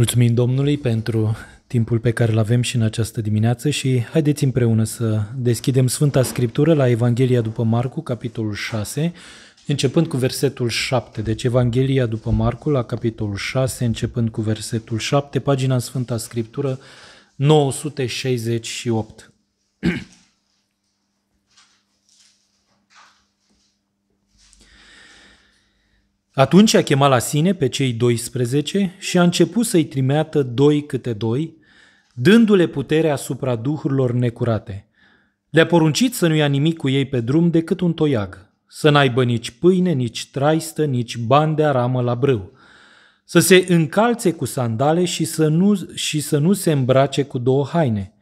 Mulțumim Domnului pentru timpul pe care îl avem și în această dimineață și haideți împreună să deschidem Sfânta Scriptură la Evanghelia după Marcu, capitolul 6, începând cu versetul 7. Deci Evanghelia după Marcu la capitolul 6, începând cu versetul 7, pagina în Sfânta Scriptură 968. Atunci a chemat la sine pe cei 12 și a început să-i trimeată doi câte doi, dându-le puterea asupra duhurilor necurate. Le-a poruncit să nu ia nimic cu ei pe drum decât un toiag, să n-aibă nici pâine, nici traistă, nici bani de aramă la brâu, să se încalțe cu sandale și să nu, și să nu se îmbrace cu două haine.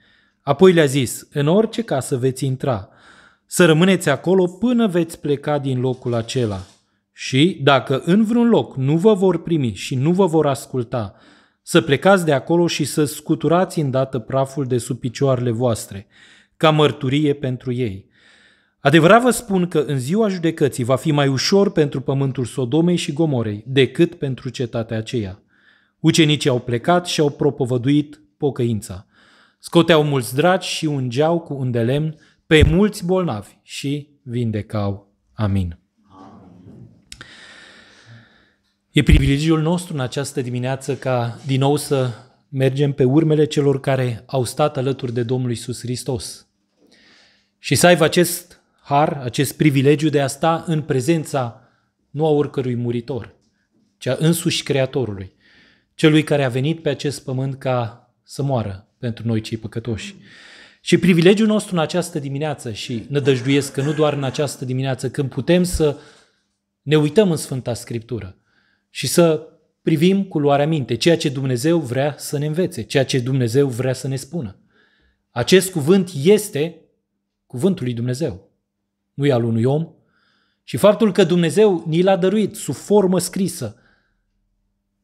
Apoi le-a zis, în orice casă veți intra, să rămâneți acolo până veți pleca din locul acela – și dacă în vreun loc nu vă vor primi și nu vă vor asculta, să plecați de acolo și să scuturați îndată praful de sub picioarele voastre, ca mărturie pentru ei. Adevărat vă spun că în ziua judecății va fi mai ușor pentru pământul Sodomei și Gomorei decât pentru cetatea aceea. Ucenicii au plecat și au propovăduit pocăința. Scoteau mulți dragi și ungeau cu un de lemn pe mulți bolnavi și vindecau. Amin. E privilegiul nostru în această dimineață ca din nou să mergem pe urmele celor care au stat alături de Domnul Isus Hristos. Și să aibă acest har, acest privilegiu de a sta în prezența nu a oricărui muritor, ci a însuși Creatorului, celui care a venit pe acest pământ ca să moară pentru noi cei păcătoși. Și privilegiul nostru în această dimineață și nădăjduiesc că nu doar în această dimineață, când putem să ne uităm în Sfânta Scriptură, și să privim cu luarea minte ceea ce Dumnezeu vrea să ne învețe, ceea ce Dumnezeu vrea să ne spună. Acest cuvânt este cuvântul lui Dumnezeu, nu e al unui om. Și faptul că Dumnezeu ni l-a dăruit sub formă scrisă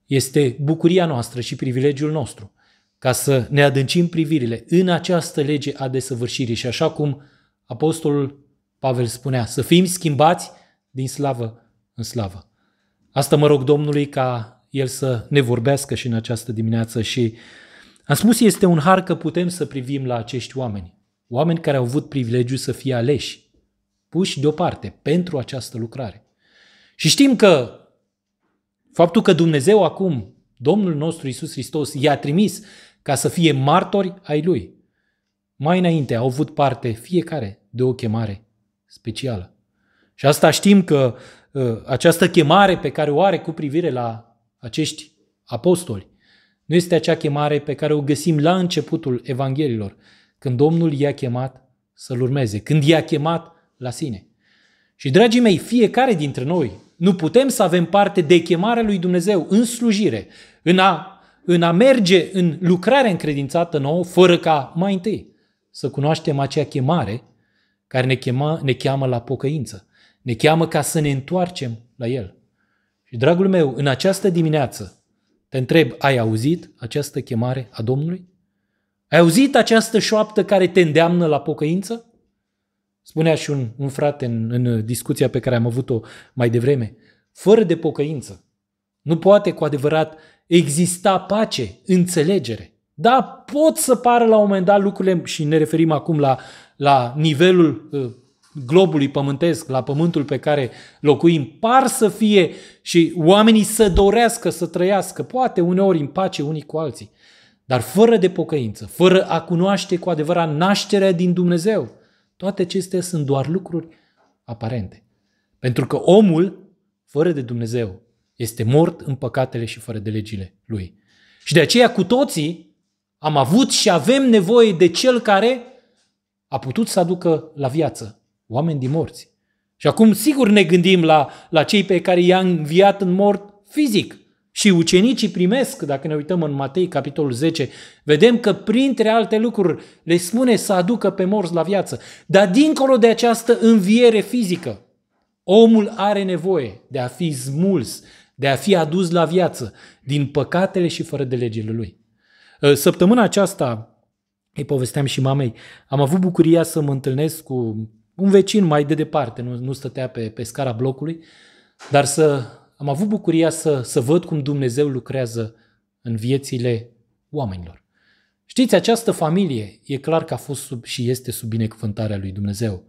este bucuria noastră și privilegiul nostru ca să ne adâncim privirile în această lege a desăvârșirii și așa cum Apostolul Pavel spunea, să fim schimbați din slavă în slavă. Asta mă rog Domnului ca El să ne vorbească și în această dimineață și am spus, este un har că putem să privim la acești oameni. Oameni care au avut privilegiu să fie aleși, puși deoparte pentru această lucrare. Și știm că faptul că Dumnezeu acum, Domnul nostru Isus Hristos, i-a trimis ca să fie martori ai Lui. Mai înainte au avut parte fiecare de o chemare specială. Și asta știm că Uh, această chemare pe care o are cu privire la acești apostoli nu este acea chemare pe care o găsim la începutul Evanghelilor, când Domnul i-a chemat să-L urmeze, când i-a chemat la sine. Și, dragii mei, fiecare dintre noi nu putem să avem parte de chemarea lui Dumnezeu în slujire, în a, în a merge în lucrarea încredințată nouă, fără ca mai întâi să cunoaștem acea chemare care ne, chema, ne cheamă la pocăință, ne cheamă ca să ne întoarcem la El. Și, dragul meu, în această dimineață te întreb, ai auzit această chemare a Domnului? Ai auzit această șoaptă care te îndeamnă la pocăință? Spunea și un, un frate în, în discuția pe care am avut-o mai devreme. Fără de pocăință, nu poate cu adevărat exista pace, înțelegere. Da, pot să pară la un moment dat lucrurile, și ne referim acum la, la nivelul uh, globului pământesc, la pământul pe care locuim, par să fie și oamenii să dorească să trăiască, poate uneori în pace unii cu alții, dar fără de pocăință, fără a cunoaște cu adevărat nașterea din Dumnezeu. Toate acestea sunt doar lucruri aparente. Pentru că omul, fără de Dumnezeu, este mort în păcatele și fără de legile lui. Și de aceea cu toții am avut și avem nevoie de cel care a putut să aducă la viață oameni din morți. Și acum, sigur, ne gândim la, la cei pe care i-a înviat în mort fizic. Și ucenicii primesc, dacă ne uităm în Matei, capitolul 10, vedem că, printre alte lucruri, le spune să aducă pe morți la viață. Dar, dincolo de această înviere fizică, omul are nevoie de a fi smuls, de a fi adus la viață, din păcatele și fără de legile lui. Ă, săptămâna aceasta, îi povesteam și mamei, am avut bucuria să mă întâlnesc cu un vecin mai de departe, nu, nu stătea pe, pe scara blocului, dar să am avut bucuria să, să văd cum Dumnezeu lucrează în viețile oamenilor. Știți, această familie e clar că a fost sub, și este sub binecuvântarea lui Dumnezeu.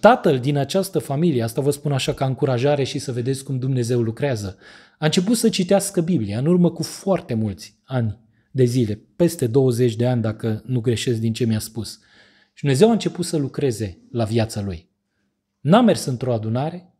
Tatăl din această familie, asta vă spun așa ca încurajare și să vedeți cum Dumnezeu lucrează, a început să citească Biblia în urmă cu foarte mulți ani de zile, peste 20 de ani dacă nu greșesc din ce mi-a spus. Și Dumnezeu a început să lucreze la viața lui. N-a mers într-o adunare,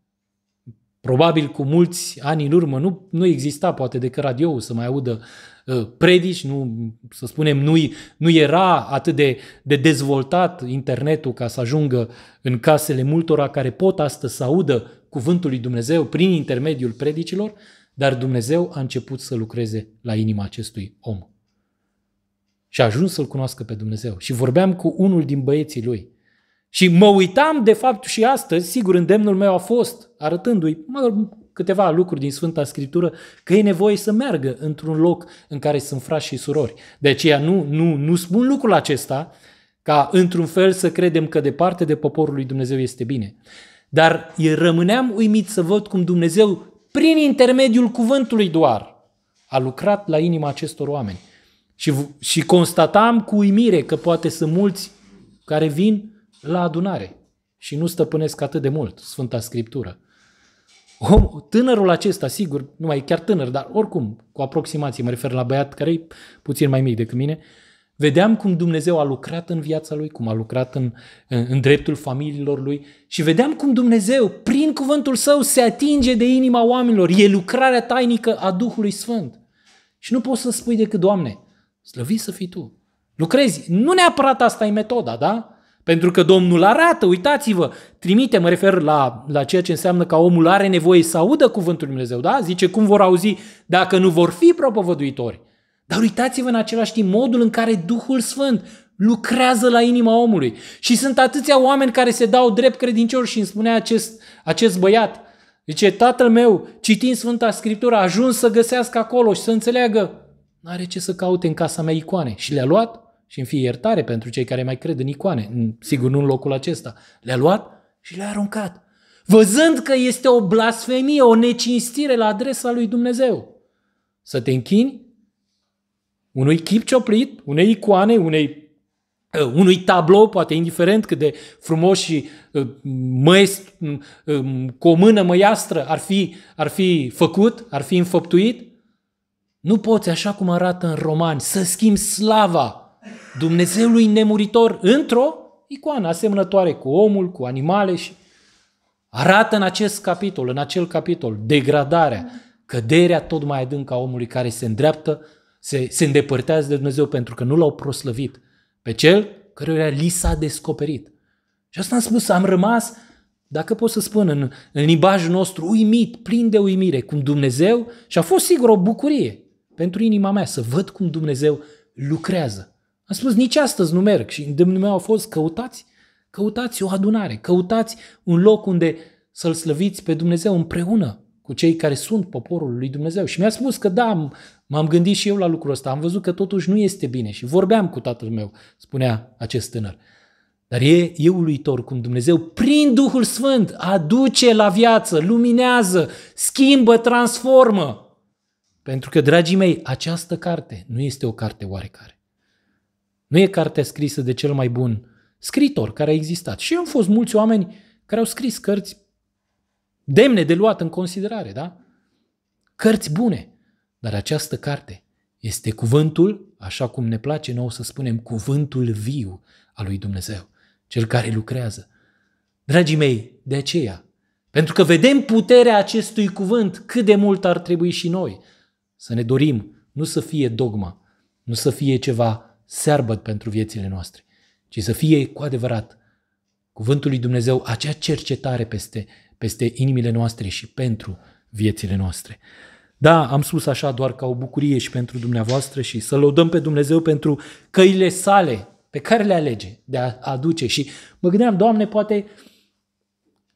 probabil cu mulți ani în urmă nu, nu exista poate decât radio să mai audă uh, predici, nu, să spunem, nu, nu era atât de, de dezvoltat internetul ca să ajungă în casele multora care pot astăzi să audă cuvântul lui Dumnezeu prin intermediul predicilor, dar Dumnezeu a început să lucreze la inima acestui om și a ajuns să-L cunoască pe Dumnezeu. Și vorbeam cu unul din băieții lui. Și mă uitam, de fapt, și astăzi, sigur, îndemnul meu a fost, arătându-i mă, câteva lucruri din Sfânta Scriptură, că e nevoie să meargă într-un loc în care sunt frați și surori. De aceea nu, nu, nu spun lucrul acesta ca, într-un fel, să credem că departe de poporul lui Dumnezeu este bine. Dar rămâneam uimit să văd cum Dumnezeu, prin intermediul cuvântului doar, a lucrat la inima acestor oameni. Și, și constatam cu uimire că poate sunt mulți care vin la adunare și nu stăpânesc atât de mult Sfânta Scriptură. Om, tânărul acesta, sigur, nu mai e chiar tânăr, dar oricum, cu aproximație, mă refer la băiat care e puțin mai mic decât mine, vedeam cum Dumnezeu a lucrat în viața lui, cum a lucrat în, în, în dreptul familiilor lui și vedeam cum Dumnezeu, prin cuvântul său, se atinge de inima oamenilor. E lucrarea tainică a Duhului Sfânt. Și nu poți să spui decât, Doamne, Slăvit să fii tu. Lucrezi. Nu neapărat asta e metoda, da? Pentru că Domnul arată, uitați-vă, trimite, mă refer la, la ceea ce înseamnă că omul are nevoie să audă cuvântul Lui Dumnezeu, da? Zice, cum vor auzi dacă nu vor fi propovăduitori? Dar uitați-vă în același timp modul în care Duhul Sfânt lucrează la inima omului. Și sunt atâția oameni care se dau drept credincioși și îmi spunea acest, acest băiat, zice, tatăl meu, citind Sfânta Scriptură, a ajuns să găsească acolo și să înțeleagă N-are ce să caute în casa mea icoane. Și le-a luat și în fie iertare pentru cei care mai cred în icoane, sigur nu în locul acesta. Le-a luat și le-a aruncat. Văzând că este o blasfemie, o necinstire la adresa lui Dumnezeu. Să te închini unui chip cioplit, unei icoane, unei, uh, unui tablou, poate indiferent cât de frumos și uh, măest, uh, um, cu o mână măiastră ar fi, ar fi făcut, ar fi înfăptuit, nu poți, așa cum arată în romani, să schimbi slava Dumnezeului nemuritor într-o icoană asemănătoare cu omul, cu animale și arată în acest capitol, în acel capitol, degradarea, căderea tot mai adâncă a omului care se îndreaptă, se, se îndepărtează de Dumnezeu pentru că nu l-au proslăvit pe cel căruia li s-a descoperit. Și asta am spus, am rămas, dacă pot să spun, în, în limbajul nostru, uimit, plin de uimire, cum Dumnezeu și a fost sigur o bucurie pentru inima mea, să văd cum Dumnezeu lucrează. Am spus, nici astăzi nu merg și îndemnul meu a fost, căutați, căutați o adunare, căutați un loc unde să-L slăviți pe Dumnezeu împreună cu cei care sunt poporul lui Dumnezeu. Și mi-a spus că da, m-am gândit și eu la lucrul ăsta, am văzut că totuși nu este bine și vorbeam cu tatăl meu, spunea acest tânăr. Dar e, e uluitor cum Dumnezeu, prin Duhul Sfânt, aduce la viață, luminează, schimbă, transformă. Pentru că, dragii mei, această carte nu este o carte oarecare. Nu e cartea scrisă de cel mai bun scritor care a existat. Și au fost mulți oameni care au scris cărți demne de luat în considerare, da? Cărți bune. Dar această carte este cuvântul, așa cum ne place nou să spunem, cuvântul viu al lui Dumnezeu, cel care lucrează. Dragii mei, de aceea, pentru că vedem puterea acestui cuvânt, cât de mult ar trebui și noi să ne dorim, nu să fie dogma, nu să fie ceva searbăt pentru viețile noastre, ci să fie cu adevărat cuvântul lui Dumnezeu acea cercetare peste, peste inimile noastre și pentru viețile noastre. Da, am spus așa doar ca o bucurie și pentru dumneavoastră și să lăudăm pe Dumnezeu pentru căile sale pe care le alege de a aduce și mă gândeam, Doamne, poate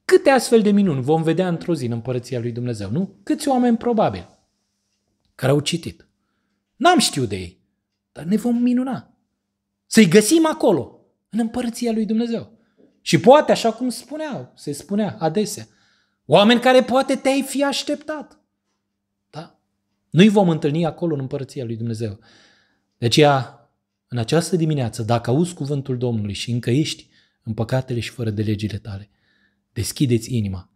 câte astfel de minuni vom vedea într-o zi în Împărăția lui Dumnezeu, nu? Câți oameni probabil care au citit. N-am știut de ei, dar ne vom minuna. Să-i găsim acolo, în împărăția lui Dumnezeu. Și poate, așa cum spuneau, se spunea adesea, oameni care poate te-ai fi așteptat. Da? Nu-i vom întâlni acolo în împărăția lui Dumnezeu. deci, ea, în această dimineață, dacă auzi cuvântul Domnului și încă ești în păcatele și fără de legile tale, deschideți inima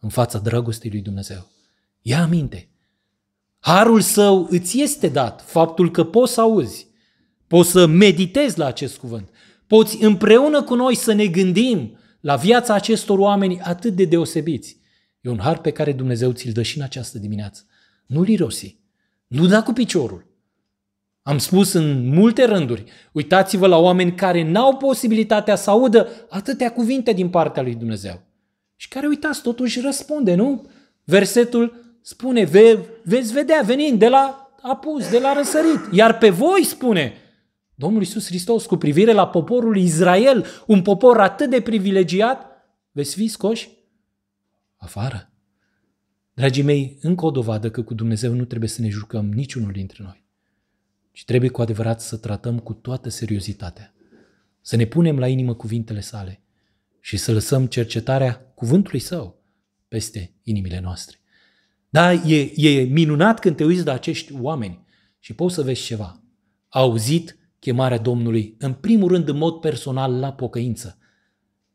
în fața dragostei lui Dumnezeu. Ia aminte Harul său îți este dat, faptul că poți să auzi, poți să meditezi la acest cuvânt, poți împreună cu noi să ne gândim la viața acestor oameni atât de deosebiți. E un har pe care Dumnezeu ți-l dă și în această dimineață. Nu-l irosi, nu da cu piciorul. Am spus în multe rânduri, uitați-vă la oameni care n-au posibilitatea să audă atâtea cuvinte din partea lui Dumnezeu. Și care, uitați, totuși răspunde, nu? Versetul spune, ve, veți vedea venind de la apus, de la răsărit. Iar pe voi spune, Domnul Iisus Hristos, cu privire la poporul Israel, un popor atât de privilegiat, veți fi scoși afară. Dragii mei, încă o dovadă că cu Dumnezeu nu trebuie să ne jucăm niciunul dintre noi, ci trebuie cu adevărat să tratăm cu toată seriozitatea, să ne punem la inimă cuvintele sale și să lăsăm cercetarea cuvântului său peste inimile noastre. Da, e, e minunat când te uiți la acești oameni și poți să vezi ceva. Au auzit chemarea Domnului, în primul rând în mod personal la pocăință,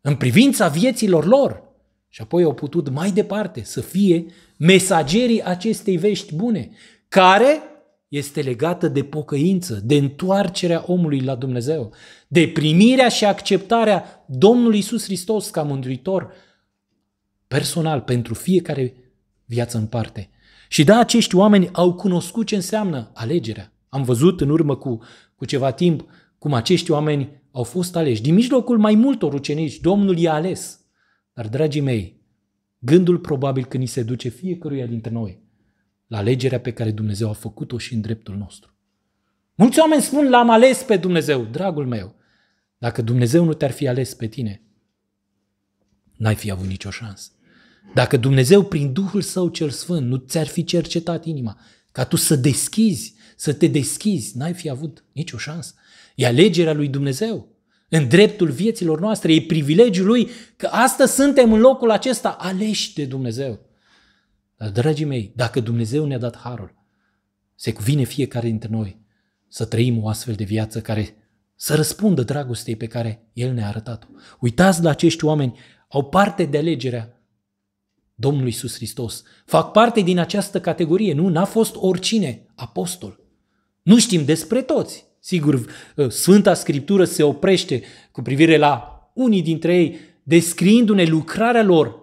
în privința vieților lor și apoi au putut mai departe să fie mesagerii acestei vești bune, care este legată de pocăință, de întoarcerea omului la Dumnezeu, de primirea și acceptarea Domnului Isus Hristos ca mântuitor personal pentru fiecare viață în parte. Și da, acești oameni au cunoscut ce înseamnă alegerea. Am văzut în urmă cu, cu ceva timp cum acești oameni au fost aleși. Din mijlocul mai multor ucenici, Domnul i-a ales. Dar, dragii mei, gândul probabil că ni se duce fiecăruia dintre noi la alegerea pe care Dumnezeu a făcut-o și în dreptul nostru. Mulți oameni spun, l-am ales pe Dumnezeu, dragul meu. Dacă Dumnezeu nu te-ar fi ales pe tine, n-ai fi avut nicio șansă. Dacă Dumnezeu prin Duhul Său cel Sfânt nu ți-ar fi cercetat inima, ca tu să deschizi, să te deschizi, n-ai fi avut nicio șansă. E alegerea lui Dumnezeu în dreptul vieților noastre, e privilegiul lui că astăzi suntem în locul acesta aleși de Dumnezeu. Dar, dragii mei, dacă Dumnezeu ne-a dat harul, se cuvine fiecare dintre noi să trăim o astfel de viață care să răspundă dragostei pe care El ne-a arătat-o. Uitați la acești oameni, au parte de alegerea Domnul Iisus Hristos. Fac parte din această categorie, nu? N-a fost oricine apostol. Nu știm despre toți. Sigur, ă, Sfânta Scriptură se oprește cu privire la unii dintre ei, descriindu-ne lucrarea lor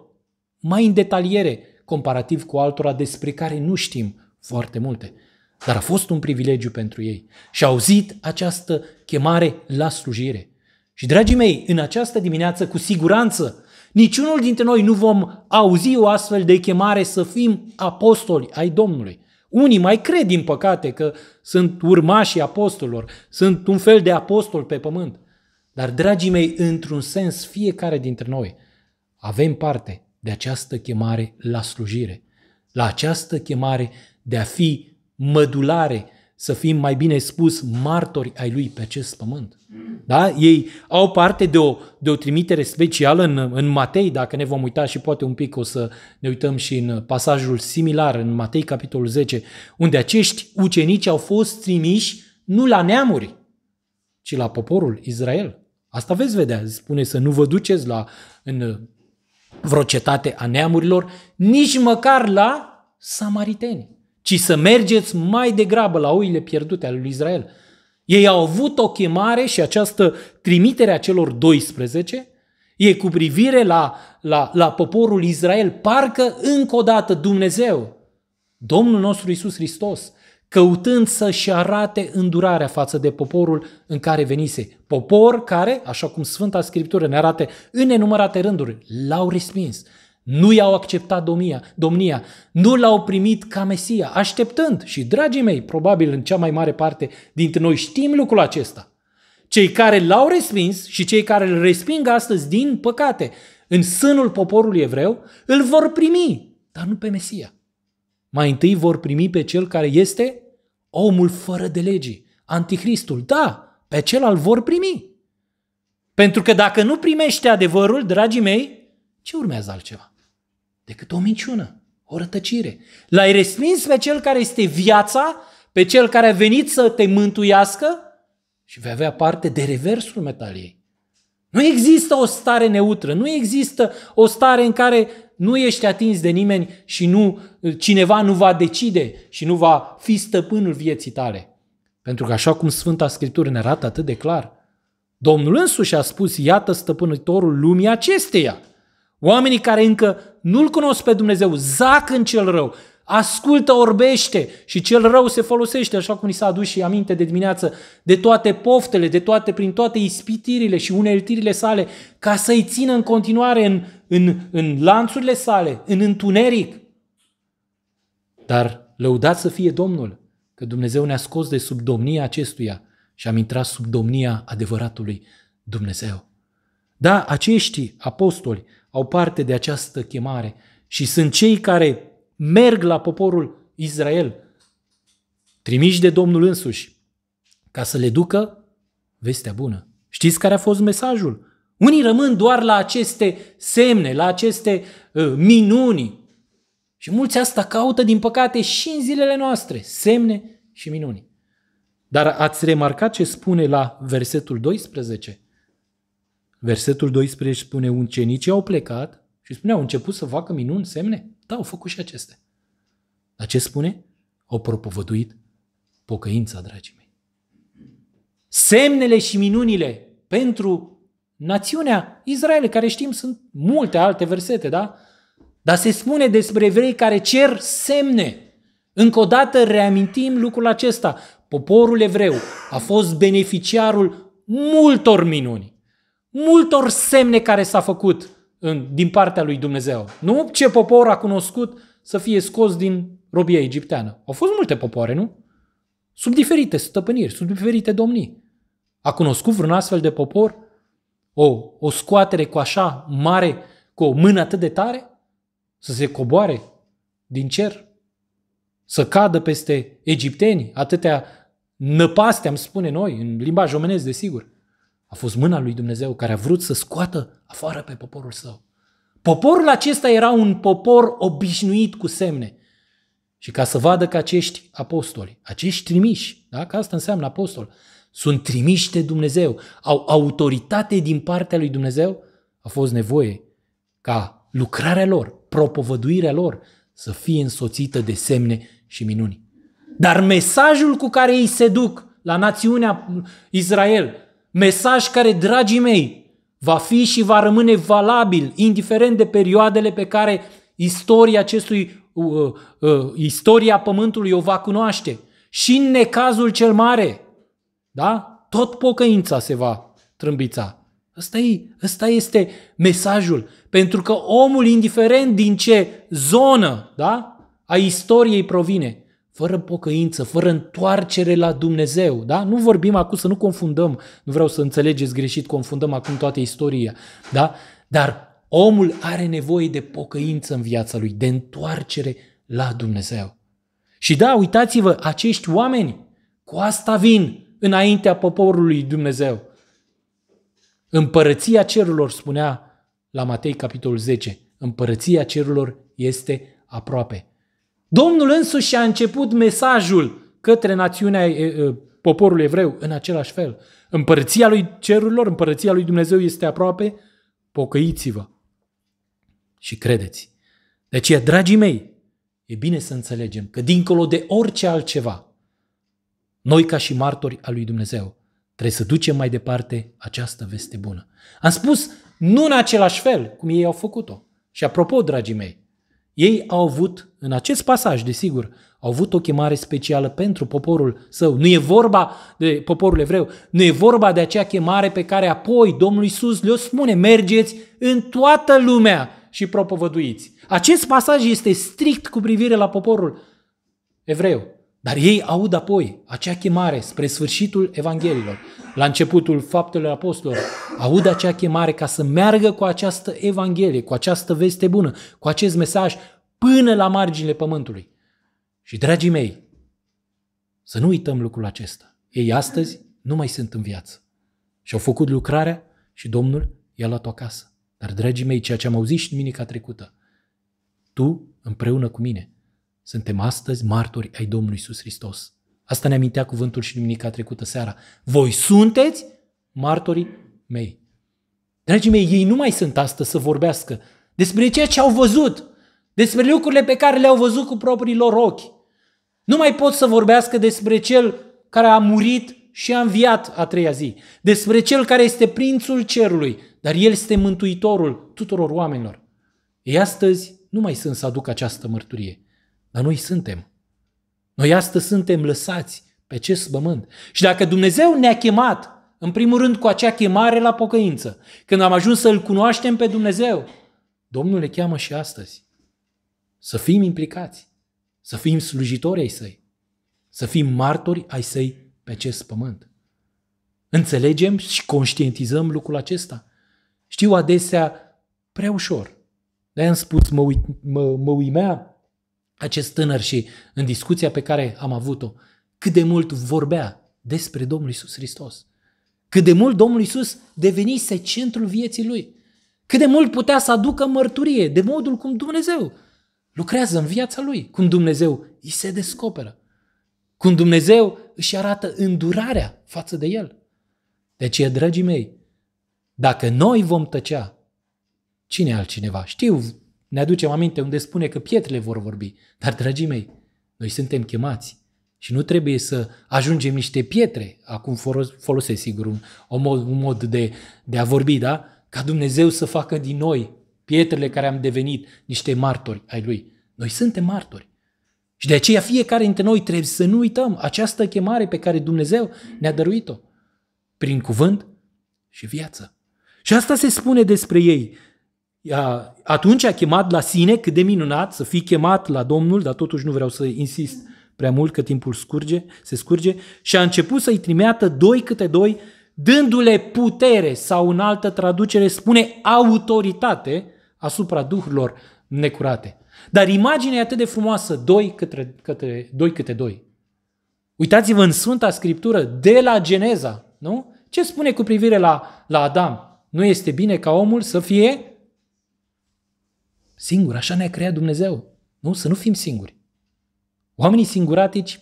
mai în detaliere, comparativ cu altora despre care nu știm foarte multe. Dar a fost un privilegiu pentru ei și au auzit această chemare la slujire. Și, dragii mei, în această dimineață, cu siguranță, Niciunul dintre noi nu vom auzi o astfel de chemare să fim apostoli ai Domnului. Unii mai cred, din păcate, că sunt urmașii apostolilor, sunt un fel de apostol pe pământ. Dar, dragii mei, într-un sens, fiecare dintre noi avem parte de această chemare la slujire, la această chemare de a fi mădulare, să fim, mai bine spus, martori ai Lui pe acest pământ. Da? Ei au parte de o, de o trimitere specială în, în Matei, dacă ne vom uita și poate un pic o să ne uităm și în pasajul similar, în Matei capitolul 10, unde acești ucenici au fost trimiși nu la neamuri, ci la poporul Israel. Asta veți vedea, spune să nu vă duceți la, în vreo cetate a neamurilor, nici măcar la samariteni ci să mergeți mai degrabă la oile pierdute ale lui Israel. Ei au avut o chemare și această trimitere a celor 12 e cu privire la, la, la poporul Israel. Parcă încă o dată Dumnezeu, Domnul nostru Isus Hristos, căutând să-și arate îndurarea față de poporul în care venise. Popor care, așa cum Sfânta Scriptură ne arată în enumărate rânduri, l-au respins. Nu i-au acceptat domnia, domnia, nu l-au primit ca Mesia, așteptând. Și, dragii mei, probabil în cea mai mare parte dintre noi știm lucrul acesta. Cei care l-au respins și cei care îl resping astăzi, din păcate, în sânul poporului evreu, îl vor primi, dar nu pe Mesia. Mai întâi vor primi pe cel care este omul fără de legii, anticristul. Da, pe cel al vor primi. Pentru că dacă nu primește adevărul, dragii mei, ce urmează altceva? decât o minciună, o rătăcire. L-ai respins pe cel care este viața, pe cel care a venit să te mântuiască și vei avea parte de reversul metaliei. Nu există o stare neutră, nu există o stare în care nu ești atins de nimeni și nu cineva nu va decide și nu va fi stăpânul vieții tale. Pentru că așa cum Sfânta Scriptură ne arată atât de clar, Domnul însuși a spus, iată stăpânitorul lumii acesteia. Oamenii care încă nu-L cunosc pe Dumnezeu, zac în cel rău, ascultă, orbește și cel rău se folosește, așa cum ni s-a adus și aminte de dimineață, de toate poftele, de toate, prin toate ispitirile și uneltirile sale, ca să-i țină în continuare în, în, în lanțurile sale, în întuneric. Dar lăudat să fie Domnul, că Dumnezeu ne-a scos de sub domnia acestuia și am intrat sub domnia adevăratului Dumnezeu. Da, acești apostoli au parte de această chemare și sunt cei care merg la poporul Israel, trimiși de Domnul însuși, ca să le ducă vestea bună. Știți care a fost mesajul? Unii rămân doar la aceste semne, la aceste uh, minuni. Și mulți asta caută, din păcate, și în zilele noastre, semne și minuni. Dar ați remarcat ce spune la versetul 12? Versetul 12 spune, ucenicii au plecat și spune, au început să facă minuni, semne. Da, au făcut și acestea. Dar ce spune? Au propovăduit pocăința, dragii mei. Semnele și minunile pentru națiunea Israel, care știm sunt multe alte versete, da? Dar se spune despre evrei care cer semne. Încă o dată reamintim lucrul acesta. Poporul evreu a fost beneficiarul multor minuni multor semne care s-a făcut în, din partea lui Dumnezeu. Nu ce popor a cunoscut să fie scos din robia egipteană. Au fost multe popoare, nu? Sub diferite stăpâniri, sub diferite domnii. A cunoscut vreun astfel de popor o, o scoatere cu așa mare, cu o mână atât de tare? Să se coboare din cer? Să cadă peste egipteni atâtea năpaste, am spune noi, în limbaj omenesc, desigur. A fost mâna lui Dumnezeu care a vrut să scoată afară pe poporul său. Poporul acesta era un popor obișnuit cu semne. Și ca să vadă că acești apostoli, acești trimiși, da? că asta înseamnă apostol, sunt trimiși de Dumnezeu, au autoritate din partea lui Dumnezeu, a fost nevoie ca lucrarea lor, propovăduirea lor să fie însoțită de semne și minuni. Dar mesajul cu care ei se duc la națiunea Israel, Mesaj care, dragii mei, va fi și va rămâne valabil, indiferent de perioadele pe care istoria acestui uh, uh, istoria pământului o va cunoaște. Și în necazul cel mare, da? Tot pocăința se va trâmbița. Asta, e, asta este mesajul. Pentru că omul, indiferent din ce zonă da? a istoriei provine, fără pocăință, fără întoarcere la Dumnezeu. Da? Nu vorbim acum să nu confundăm, nu vreau să înțelegeți greșit, confundăm acum toată istoria. Da? Dar omul are nevoie de pocăință în viața lui, de întoarcere la Dumnezeu. Și da, uitați-vă, acești oameni cu asta vin înaintea poporului Dumnezeu. Împărăția cerurilor, spunea la Matei capitolul 10, împărăția cerurilor este aproape. Domnul însuși și-a început mesajul către națiunea poporul evreu în același fel. Împărăția lui cerurilor, împărăția lui Dumnezeu este aproape, pocăiți-vă și credeți. De deci aceea, dragii mei, e bine să înțelegem că dincolo de orice altceva, noi ca și martori al lui Dumnezeu trebuie să ducem mai departe această veste bună. Am spus nu în același fel cum ei au făcut-o. Și apropo, dragii mei, ei au avut în acest pasaj, desigur, au avut o chemare specială pentru poporul său. Nu e vorba de poporul evreu, nu e vorba de acea chemare pe care apoi Domnul Isus le-o spune, mergeți în toată lumea și propovăduiți. Acest pasaj este strict cu privire la poporul evreu, dar ei aud apoi acea chemare spre sfârșitul Evanghelilor, la începutul faptelor apostolilor, aud acea chemare ca să meargă cu această Evanghelie, cu această veste bună, cu acest mesaj până la marginile pământului. Și, dragii mei, să nu uităm lucrul acesta. Ei astăzi nu mai sunt în viață. Și-au făcut lucrarea și Domnul i-a luat-o acasă. Dar, dragii mei, ceea ce am auzit și duminica trecută, tu, împreună cu mine, suntem astăzi martori ai Domnului Iisus Hristos. Asta ne amintea cuvântul și duminica trecută seara. Voi sunteți martorii mei. Dragii mei, ei nu mai sunt astăzi să vorbească despre ceea ce au văzut, despre lucrurile pe care le-au văzut cu proprii lor ochi. Nu mai pot să vorbească despre cel care a murit și a înviat a treia zi, despre cel care este prințul cerului, dar el este mântuitorul tuturor oamenilor. Ei astăzi nu mai sunt să aduc această mărturie, dar noi suntem. Noi astăzi suntem lăsați pe acest pământ. Și dacă Dumnezeu ne-a chemat, în primul rând cu acea chemare la pocăință, când am ajuns să-L cunoaștem pe Dumnezeu, Domnul le cheamă și astăzi. Să fim implicați, să fim slujitori ai săi, să fim martori ai săi pe acest pământ. Înțelegem și conștientizăm lucrul acesta. Știu adesea prea ușor. de am spus, mă, uit, mă, mă uimea acest tânăr și în discuția pe care am avut-o, cât de mult vorbea despre Domnul Isus Hristos. Cât de mult Domnul Isus devenise centrul vieții lui. Cât de mult putea să aducă mărturie de modul cum Dumnezeu lucrează în viața lui, cum Dumnezeu îi se descoperă, cum Dumnezeu își arată îndurarea față de el. Deci, dragii mei, dacă noi vom tăcea, cine altcineva? Știu, ne aducem aminte unde spune că pietrele vor vorbi, dar, dragii mei, noi suntem chemați și nu trebuie să ajungem niște pietre, acum folosesc sigur un, un mod de, de a vorbi, da? Ca Dumnezeu să facă din noi pietrele care am devenit niște martori ai Lui. Noi suntem martori. Și de aceea fiecare dintre noi trebuie să nu uităm această chemare pe care Dumnezeu ne-a dăruit-o prin cuvânt și viață. Și asta se spune despre ei. Atunci a chemat la sine, cât de minunat să fii chemat la Domnul, dar totuși nu vreau să insist prea mult că timpul scurge, se scurge, și a început să-i trimeată doi câte doi, dându-le putere sau în altă traducere spune autoritate asupra duhurilor necurate. Dar imaginea e atât de frumoasă, doi către, către, doi câte doi. Uitați-vă în Sfânta Scriptură, de la Geneza, nu? Ce spune cu privire la, la Adam? Nu este bine ca omul să fie singur, așa ne-a creat Dumnezeu. Nu? Să nu fim singuri. Oamenii singuratici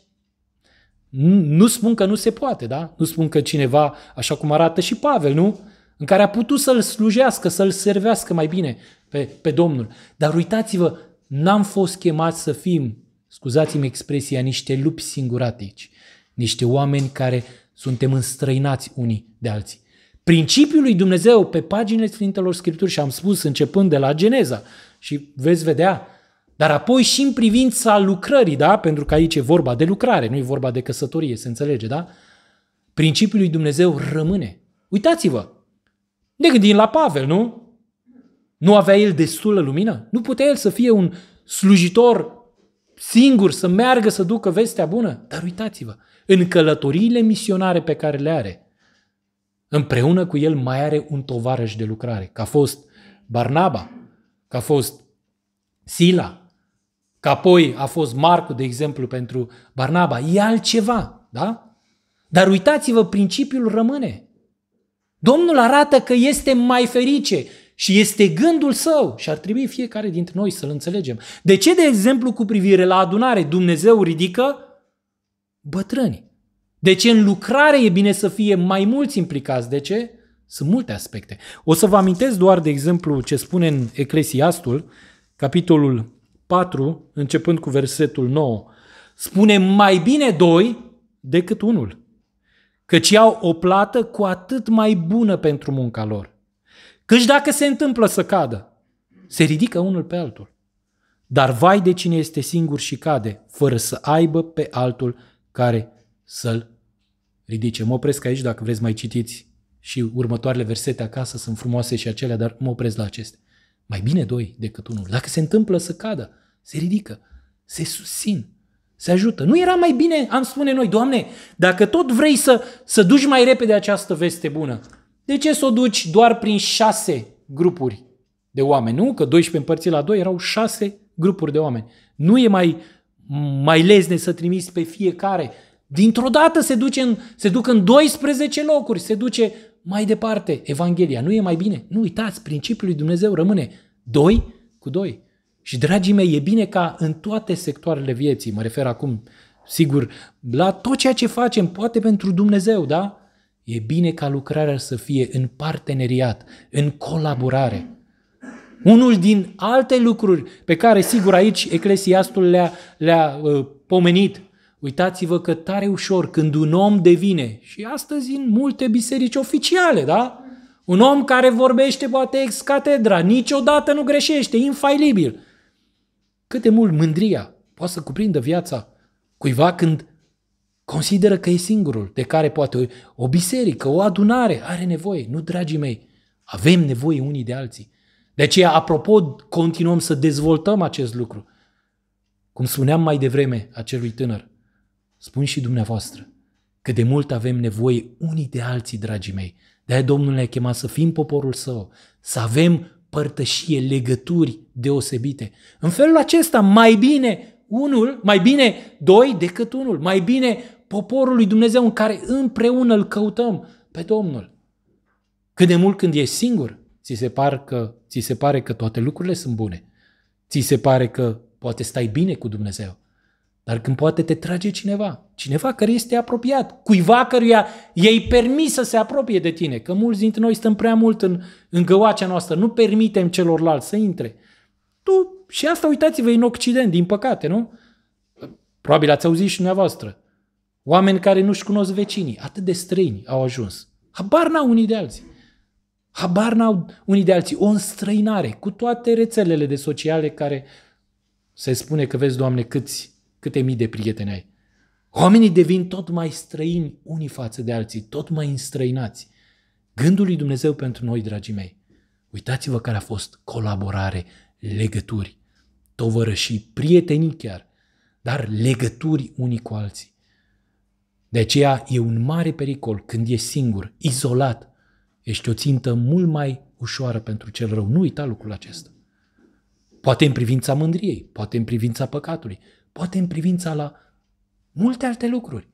nu spun că nu se poate, da? Nu spun că cineva, așa cum arată și Pavel, nu? în care a putut să-L slujească, să-L servească mai bine pe, pe Domnul. Dar uitați-vă, n-am fost chemați să fim, scuzați-mi expresia, niște lupi singuratici, niște oameni care suntem înstrăinați unii de alții. Principiul lui Dumnezeu pe paginile Sfintelor Scripturi și am spus începând de la Geneza și veți vedea, dar apoi și în privința lucrării, da? Pentru că aici e vorba de lucrare, nu e vorba de căsătorie, se înțelege, da? Principiul lui Dumnezeu rămâne. Uitați-vă, ne gândim la Pavel, nu? Nu avea el destulă lumină? Nu putea el să fie un slujitor singur, să meargă să ducă vestea bună? Dar uitați-vă, în călătoriile misionare pe care le are, împreună cu el mai are un tovarăș de lucrare, că a fost Barnaba, că a fost Sila, că apoi a fost Marcu, de exemplu, pentru Barnaba. E altceva, da? Dar uitați-vă, principiul rămâne. Domnul arată că este mai ferice și este gândul său și ar trebui fiecare dintre noi să-l înțelegem. De ce, de exemplu, cu privire la adunare, Dumnezeu ridică bătrâni? De ce în lucrare e bine să fie mai mulți implicați? De ce? Sunt multe aspecte. O să vă amintesc doar, de exemplu, ce spune în Eclesiastul, capitolul 4, începând cu versetul 9. Spune mai bine doi decât unul căci iau o plată cu atât mai bună pentru munca lor. Căci dacă se întâmplă să cadă, se ridică unul pe altul. Dar vai de cine este singur și cade, fără să aibă pe altul care să-l ridice. Mă opresc aici dacă vreți mai citiți și următoarele versete acasă sunt frumoase și acelea, dar mă opresc la acestea. Mai bine doi decât unul. Dacă se întâmplă să cadă, se ridică, se susțin. Se ajută. Nu era mai bine, am spune noi, Doamne, dacă tot vrei să, să duci mai repede această veste bună, de ce să o duci doar prin șase grupuri de oameni? Nu? Că 12 împărțit la 2 erau șase grupuri de oameni. Nu e mai, mai lezne să trimiți pe fiecare. Dintr-o dată se, duce în, se duc în 12 locuri, se duce mai departe Evanghelia. Nu e mai bine? Nu uitați, principiul lui Dumnezeu rămâne 2 cu 2. Și, dragii mei, e bine ca în toate sectoarele vieții, mă refer acum, sigur, la tot ceea ce facem, poate pentru Dumnezeu, da? E bine ca lucrarea să fie în parteneriat, în colaborare. Unul din alte lucruri pe care, sigur, aici Eclesiastul le-a, le-a uh, pomenit, uitați-vă că tare ușor când un om devine, și astăzi în multe biserici oficiale, da? Un om care vorbește poate ex-catedra, niciodată nu greșește, infailibil. Cât de mult mândria poate să cuprindă viața cuiva când consideră că e singurul de care poate o biserică, o adunare are nevoie. Nu, dragii mei, avem nevoie unii de alții. De aceea, apropo, continuăm să dezvoltăm acest lucru. Cum spuneam mai devreme acelui tânăr, spun și dumneavoastră cât de mult avem nevoie unii de alții, dragii mei. de Domnul ne-a chemat să fim poporul său, să avem părtășie, legături deosebite. În felul acesta, mai bine unul, mai bine doi decât unul, mai bine poporul lui Dumnezeu în care împreună îl căutăm pe Domnul. Cât de mult când ești singur, ți se, par că, ți se pare că toate lucrurile sunt bune. Ți se pare că poate stai bine cu Dumnezeu. Dar când poate te trage cineva, cineva care este apropiat, cuiva căruia ei permis să se apropie de tine, că mulți dintre noi stăm prea mult în, în găoacea noastră, nu permitem celorlalți să intre. Tu, și asta uitați-vă în Occident, din păcate, nu? Probabil ați auzit și dumneavoastră. Oameni care nu-și cunosc vecinii, atât de străini au ajuns. Habar n-au unii de alții. Habar n-au unii de alții. O înstrăinare cu toate rețelele de sociale care se spune că vezi, Doamne, câți câte mii de prieteni ai. Oamenii devin tot mai străini unii față de alții, tot mai înstrăinați. Gândul lui Dumnezeu pentru noi, dragii mei, uitați-vă care a fost colaborare, legături, tovărășii, prietenii chiar, dar legături unii cu alții. De aceea e un mare pericol când ești singur, izolat, ești o țintă mult mai ușoară pentru cel rău. Nu uita lucrul acesta. Poate în privința mândriei, poate în privința păcatului, poate în privința la multe alte lucruri.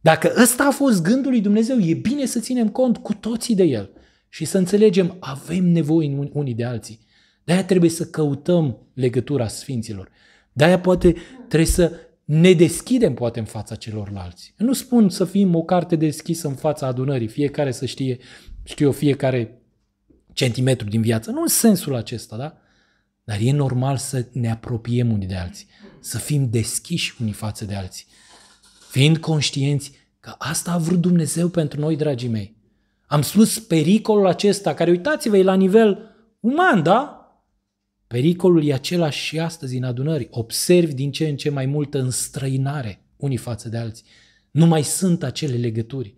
Dacă ăsta a fost gândul lui Dumnezeu, e bine să ținem cont cu toții de el și să înțelegem, avem nevoie unii de alții. De-aia trebuie să căutăm legătura sfinților. De-aia poate trebuie să ne deschidem poate în fața celorlalți. Nu spun să fim o carte deschisă în fața adunării, fiecare să știe, știu eu, fiecare centimetru din viață. Nu în sensul acesta, da? Dar e normal să ne apropiem unii de alții, să fim deschiși unii față de alții, fiind conștienți că asta a vrut Dumnezeu pentru noi, dragii mei. Am spus pericolul acesta, care uitați-vă, e la nivel uman, da? Pericolul e același și astăzi în adunări. Observi din ce în ce mai multă înstrăinare unii față de alții. Nu mai sunt acele legături.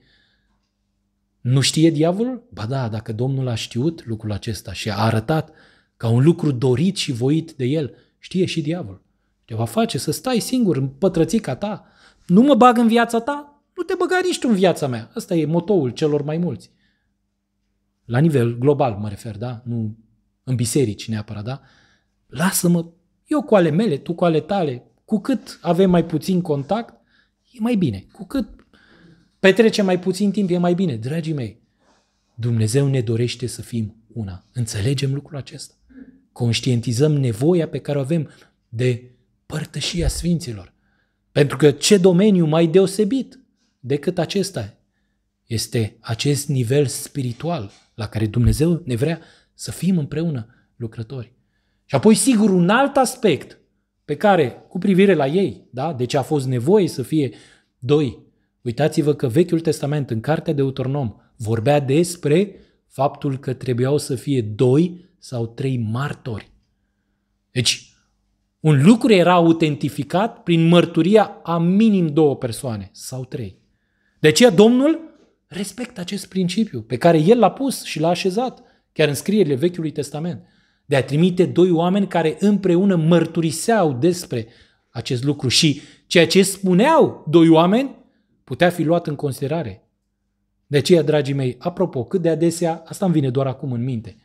Nu știe diavolul? Ba da, dacă Domnul a știut lucrul acesta și a arătat ca un lucru dorit și voit de el, știe și diavolul. Te va face să stai singur în pătrățica ta. Nu mă bag în viața ta, nu te băga nici tu în viața mea. Asta e motoul celor mai mulți. La nivel global mă refer, da? Nu în biserici neapărat, da? Lasă-mă, eu cu ale mele, tu cu ale tale, cu cât avem mai puțin contact, e mai bine. Cu cât petrecem mai puțin timp, e mai bine. Dragii mei, Dumnezeu ne dorește să fim una. Înțelegem lucrul acesta conștientizăm nevoia pe care o avem de părtășia Sfinților. Pentru că ce domeniu mai deosebit decât acesta este acest nivel spiritual la care Dumnezeu ne vrea să fim împreună lucrători. Și apoi, sigur, un alt aspect pe care, cu privire la ei, da, de ce a fost nevoie să fie doi, uitați-vă că Vechiul Testament, în Cartea Deuteronom, vorbea despre faptul că trebuiau să fie doi sau trei martori. Deci, un lucru era autentificat prin mărturia a minim două persoane sau trei. De aceea Domnul respectă acest principiu pe care El l-a pus și l-a așezat chiar în scrierile Vechiului Testament de a trimite doi oameni care împreună mărturiseau despre acest lucru și ceea ce spuneau doi oameni putea fi luat în considerare. De aceea, dragii mei, apropo, cât de adesea, asta îmi vine doar acum în minte,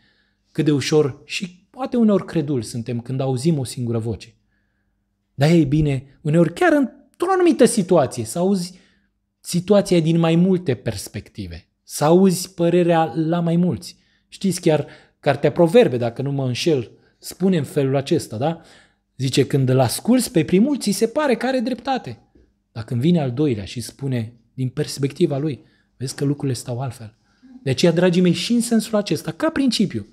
cât de ușor și poate uneori credul suntem când auzim o singură voce. Dar ei bine, uneori chiar într-o anumită situație, să auzi situația din mai multe perspective, să auzi părerea la mai mulți. Știți chiar cartea Proverbe, dacă nu mă înșel, spune în felul acesta, da? Zice, când îl asculți pe primul, ți se pare că are dreptate. Dar când vine al doilea și spune din perspectiva lui, vezi că lucrurile stau altfel. De aceea, dragii mei, și în sensul acesta, ca principiu,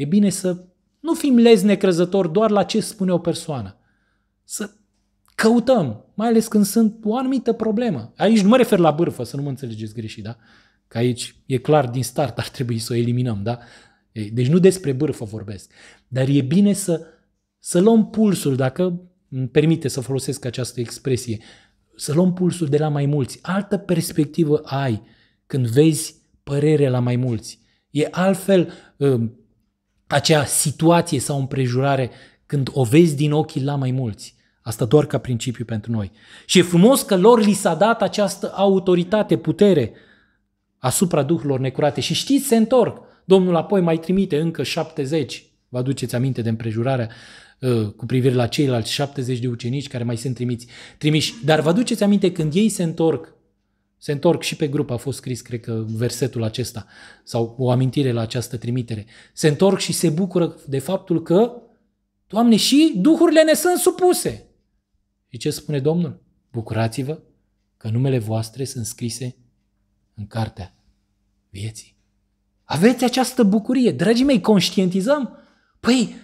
E bine să nu fim lezi necrezători doar la ce spune o persoană. Să căutăm, mai ales când sunt o anumită problemă. Aici nu mă refer la bârfă, să nu mă înțelegeți greșit, da? Că aici e clar din start ar trebui să o eliminăm, da? Deci nu despre bârfă vorbesc. Dar e bine să, să luăm pulsul, dacă îmi permite să folosesc această expresie, să luăm pulsul de la mai mulți. Altă perspectivă ai când vezi părere la mai mulți. E altfel ă, acea situație sau împrejurare când o vezi din ochii la mai mulți. Asta doar ca principiu pentru noi. Și e frumos că lor li s-a dat această autoritate, putere asupra duhurilor necurate. Și știți, se întorc. Domnul apoi mai trimite încă 70. Vă aduceți aminte de împrejurarea uh, cu privire la ceilalți 70 de ucenici care mai sunt trimiți, trimiși. Dar vă aduceți aminte când ei se întorc se întorc și pe grup, a fost scris, cred că, versetul acesta sau o amintire la această trimitere. Se întorc și se bucură de faptul că, Doamne, și duhurile ne sunt supuse. Și ce spune Domnul? Bucurați-vă că numele voastre sunt scrise în cartea vieții. Aveți această bucurie. Dragii mei, conștientizăm? Păi,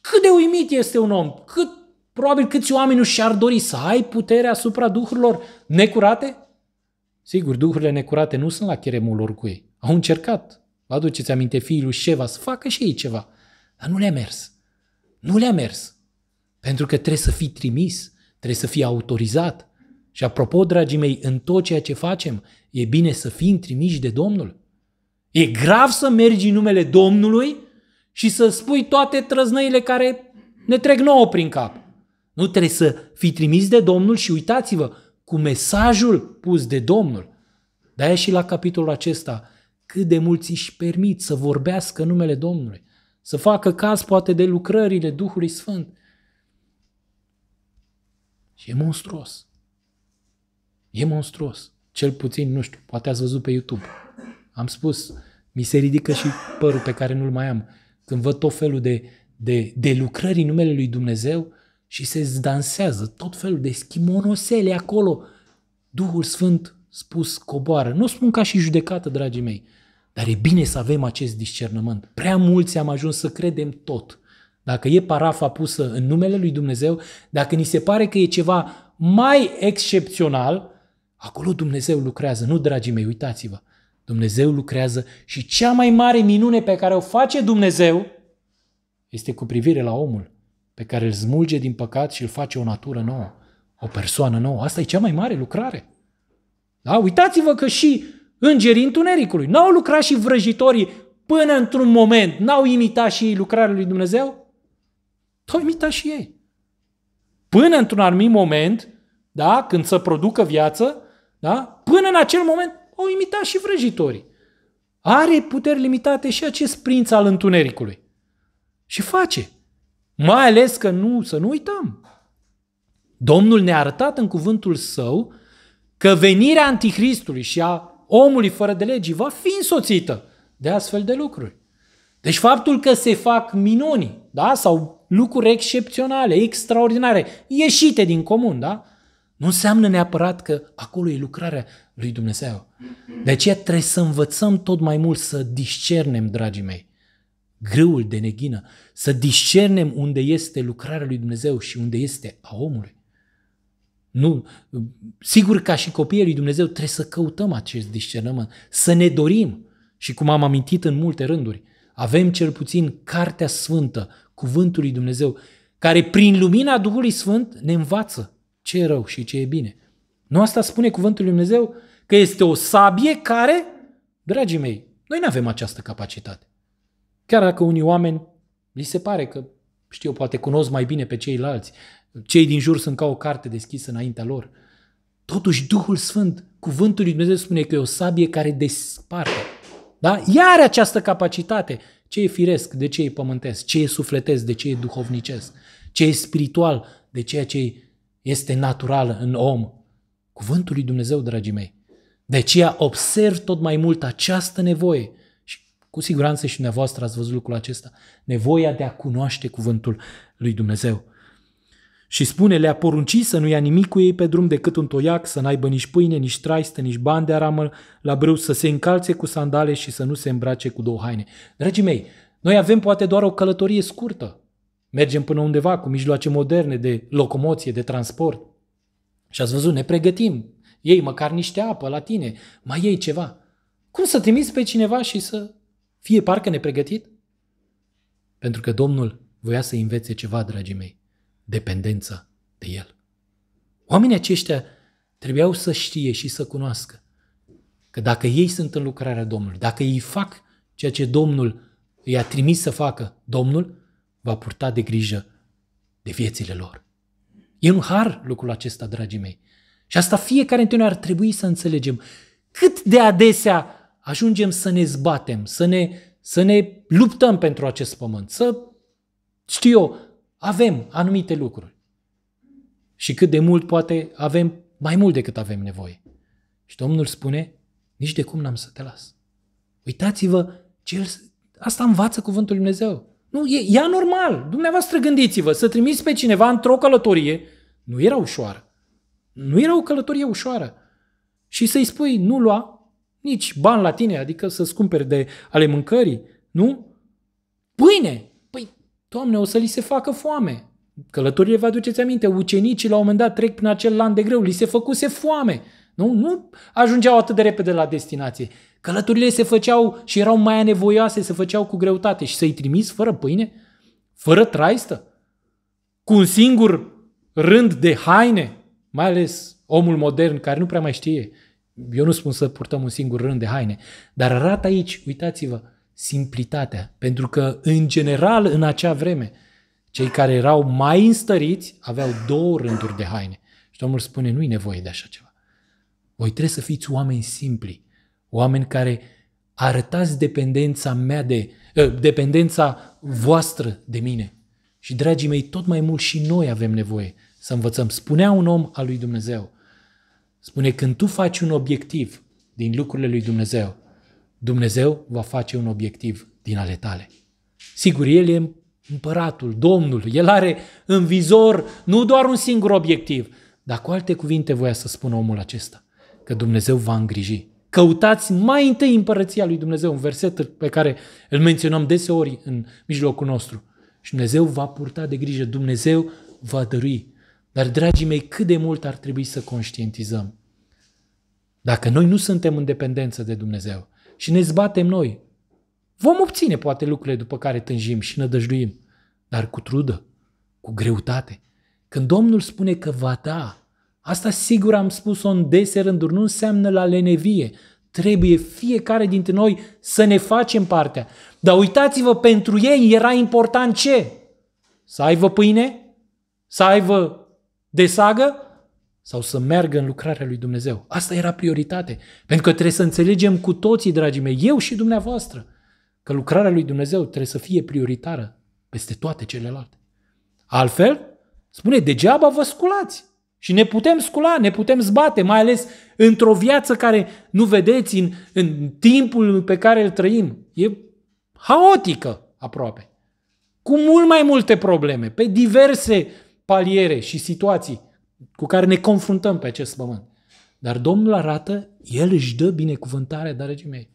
cât de uimit este un om, cât, probabil câți oameni nu și-ar dori să ai putere asupra duhurilor necurate, Sigur, duhurile necurate nu sunt la cheremul lor cu ei. Au încercat. Vă aduceți aminte fiii lui Șeva să facă și ei ceva. Dar nu le-a mers. Nu le-a mers. Pentru că trebuie să fii trimis, trebuie să fii autorizat. Și apropo, dragii mei, în tot ceea ce facem, e bine să fim trimiși de Domnul. E grav să mergi în numele Domnului și să spui toate trăznăile care ne trec nouă prin cap. Nu trebuie să fii trimis de Domnul și uitați-vă, cu mesajul pus de Domnul. De-aia și la capitolul acesta, cât de mulți își permit să vorbească numele Domnului, să facă caz poate de lucrările Duhului Sfânt. Și e monstruos. E monstruos. Cel puțin, nu știu, poate ați văzut pe YouTube. Am spus, mi se ridică și părul pe care nu-l mai am. Când văd tot felul de, de, de lucrări în numele lui Dumnezeu, și se dansează tot felul de schimonosele acolo. Duhul Sfânt spus coboară. Nu spun ca și judecată, dragii mei, dar e bine să avem acest discernământ. Prea mulți am ajuns să credem tot. Dacă e parafa pusă în numele lui Dumnezeu, dacă ni se pare că e ceva mai excepțional, acolo Dumnezeu lucrează. Nu, dragii mei, uitați-vă. Dumnezeu lucrează și cea mai mare minune pe care o face Dumnezeu este cu privire la omul pe care îl smulge din păcat și îl face o natură nouă, o persoană nouă. Asta e cea mai mare lucrare. Da? Uitați-vă că și îngerii întunericului n-au lucrat și vrăjitorii până într-un moment, n-au imitat și ei lucrarea lui Dumnezeu? Au imitat și ei. Până într-un anumit moment, da, când să producă viață, da, până în acel moment au imitat și vrăjitorii. Are puteri limitate și acest prinț al întunericului. Și face. Mai ales că nu, să nu uităm. Domnul ne-a arătat în cuvântul său că venirea anticristului și a omului fără de legii va fi însoțită de astfel de lucruri. Deci faptul că se fac minuni, da? sau lucruri excepționale, extraordinare, ieșite din comun, da? nu înseamnă neapărat că acolo e lucrarea lui Dumnezeu. De aceea trebuie să învățăm tot mai mult să discernem, dragii mei, grâul de neghină, să discernem unde este lucrarea lui Dumnezeu și unde este a omului. Nu, sigur ca și copiii lui Dumnezeu trebuie să căutăm acest discernământ, să ne dorim și cum am amintit în multe rânduri, avem cel puțin Cartea Sfântă, Cuvântul lui Dumnezeu, care prin lumina Duhului Sfânt ne învață ce e rău și ce e bine. Nu asta spune Cuvântul lui Dumnezeu? Că este o sabie care, dragii mei, noi nu avem această capacitate. Chiar dacă unii oameni li se pare că, știu poate cunosc mai bine pe ceilalți, cei din jur sunt ca o carte deschisă înaintea lor, totuși Duhul Sfânt, cuvântul lui Dumnezeu spune că e o sabie care desparte. Da? Ea are această capacitate. Ce e firesc, de ce e pământesc, ce e sufletesc, de ce e duhovnicesc, ce e spiritual, de ceea ce este natural în om. Cuvântul lui Dumnezeu, dragii mei. De aceea observ tot mai mult această nevoie cu siguranță și dumneavoastră ați văzut lucrul acesta. Nevoia de a cunoaște cuvântul lui Dumnezeu. Și spune, le-a porunci să nu ia nimic cu ei pe drum decât un toiac, să n-aibă nici pâine, nici traistă, nici bani de aramă la brâu, să se încalțe cu sandale și să nu se îmbrace cu două haine. Dragii mei, noi avem poate doar o călătorie scurtă. Mergem până undeva cu mijloace moderne de locomoție, de transport. Și ați văzut, ne pregătim. Ei măcar niște apă la tine, mai ei ceva. Cum să trimiți pe cineva și să fie parcă nepregătit, pentru că Domnul voia să învețe ceva, dragii mei, dependența de El. Oamenii aceștia trebuiau să știe și să cunoască că dacă ei sunt în lucrarea Domnului, dacă ei fac ceea ce Domnul i-a trimis să facă, Domnul va purta de grijă de viețile lor. E un har lucrul acesta, dragii mei. Și asta fiecare dintre noi ar trebui să înțelegem. Cât de adesea ajungem să ne zbatem, să ne, să ne luptăm pentru acest pământ, să, știu eu, avem anumite lucruri. Și cât de mult poate avem mai mult decât avem nevoie. Și Domnul spune, nici de cum n-am să te las. Uitați-vă, ce el, asta învață cuvântul Lui Dumnezeu. Nu, e, e anormal. Dumneavoastră gândiți-vă, să trimiți pe cineva într-o călătorie, nu era ușoară. Nu era o călătorie ușoară. Și să-i spui, nu lua, nici bani la tine, adică să-ți cumperi de ale mâncării, nu? Pâine! Păi, Doamne, o să li se facă foame. Călătorile, vă aduceți aminte, ucenicii la un moment dat trec prin acel land de greu, li se făcuse foame. Nu? Nu ajungeau atât de repede la destinație. Călătorile se făceau și erau mai anevoioase, se făceau cu greutate și să-i trimiți fără pâine, fără traistă, cu un singur rând de haine, mai ales omul modern care nu prea mai știe eu nu spun să purtăm un singur rând de haine, dar arată aici, uitați-vă, simplitatea. Pentru că, în general, în acea vreme, cei care erau mai înstăriți aveau două rânduri de haine. Și Domnul spune, nu-i nevoie de așa ceva. Voi trebuie să fiți oameni simpli, oameni care arătați dependența mea de, eh, dependența voastră de mine. Și, dragii mei, tot mai mult și noi avem nevoie să învățăm. Spunea un om al lui Dumnezeu, Spune, când tu faci un obiectiv din lucrurile lui Dumnezeu, Dumnezeu va face un obiectiv din ale tale. Sigur, El e împăratul, Domnul, El are în vizor nu doar un singur obiectiv, dar cu alte cuvinte voia să spună omul acesta, că Dumnezeu va îngriji. Căutați mai întâi împărăția lui Dumnezeu, un verset pe care îl menționăm deseori în mijlocul nostru. Și Dumnezeu va purta de grijă, Dumnezeu va dărui dar, dragii mei, cât de mult ar trebui să conștientizăm. Dacă noi nu suntem în dependență de Dumnezeu și ne zbatem noi, vom obține poate lucrurile după care tânjim și nădăjduim, dar cu trudă, cu greutate. Când Domnul spune că va da, asta sigur am spus-o în dese rânduri, nu înseamnă la lenevie. Trebuie fiecare dintre noi să ne facem partea. Dar uitați-vă, pentru ei era important ce? Să aibă pâine? Să aibă de sagă sau să meargă în lucrarea lui Dumnezeu. Asta era prioritate. Pentru că trebuie să înțelegem cu toții, dragii mei, eu și dumneavoastră, că lucrarea lui Dumnezeu trebuie să fie prioritară peste toate celelalte. Altfel, spune, degeaba vă sculați. Și ne putem scula, ne putem zbate, mai ales într-o viață care nu vedeți în, în timpul pe care îl trăim. E haotică aproape. Cu mult mai multe probleme, pe diverse paliere și situații cu care ne confruntăm pe acest pământ. Dar Domnul arată, El își dă binecuvântare, dragii mei.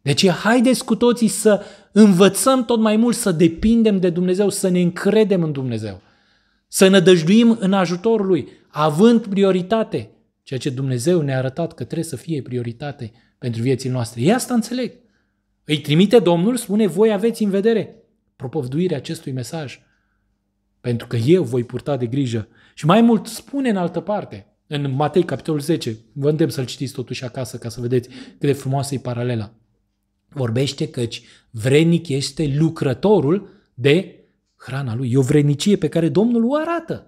Deci haideți cu toții să învățăm tot mai mult să depindem de Dumnezeu, să ne încredem în Dumnezeu, să ne dăjduim în ajutorul Lui, având prioritate, ceea ce Dumnezeu ne-a arătat că trebuie să fie prioritate pentru viețile noastre. E asta înțeleg. Îi trimite Domnul, spune, voi aveți în vedere propovduirea acestui mesaj pentru că eu voi purta de grijă. Și mai mult spune în altă parte, în Matei, capitolul 10, vă îndemn să-l citiți totuși acasă ca să vedeți cât de frumoasă e paralela. Vorbește căci vrenic este lucrătorul de hrana lui. E o vrenicie pe care Domnul o arată.